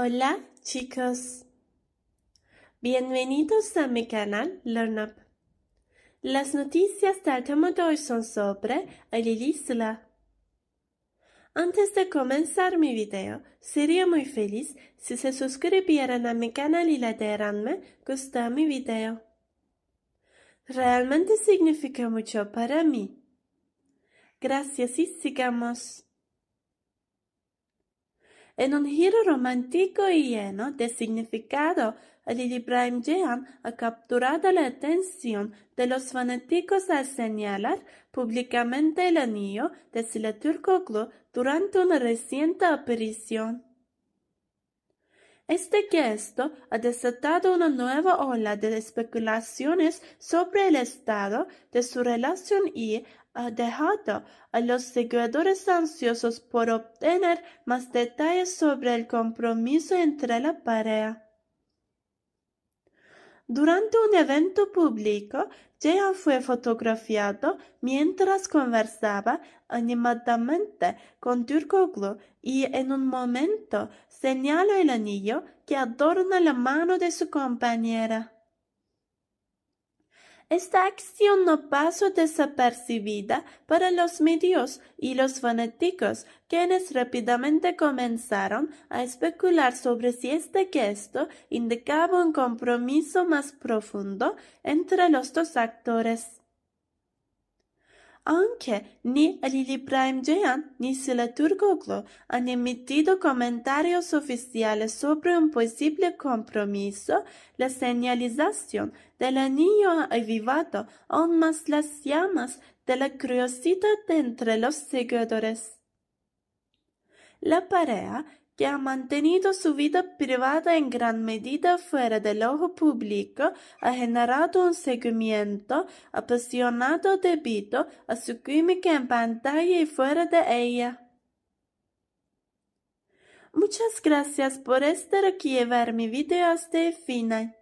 Hola chicos, bienvenidos a mi canal LearnUp. Las noticias del tema de hoy son sobre isla. Antes de comenzar mi video, sería muy feliz si se suscribieran a mi canal y le dieran me gusta a mi video. Realmente significa mucho para mí. Gracias y sigamos. En un giro romántico y lleno de significado, el Ibrahim Jehan ha capturado la atención de los fanáticos al señalar públicamente el anillo de Sila durante una reciente aparición. Este gesto ha desatado una nueva ola de especulaciones sobre el estado de su relación y dejado a los seguidores ansiosos por obtener más detalles sobre el compromiso entre la pareja. Durante un evento público, Jean fue fotografiado mientras conversaba animadamente con Turkoglu y en un momento señaló el anillo que adorna la mano de su compañera. Esta acción no pasó desapercibida para los medios y los fanáticos, quienes rápidamente comenzaron a especular sobre si este gesto indicaba un compromiso más profundo entre los dos actores aunque ni el Prime Jehan ni Sila Goglu han emitido comentarios oficiales sobre un posible compromiso, la señalización del anillo avivado aún más las llamas de la curiosidad entre los seguidores. La pareja que ha mantenido su vida privada en gran medida fuera del ojo público, ha generado un seguimiento apasionado debido a su química en pantalla y fuera de ella. Muchas gracias por estar aquí y ver mi video hasta el final.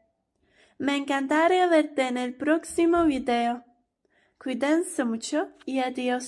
Me encantaría verte en el próximo video. Cuídense mucho y adiós.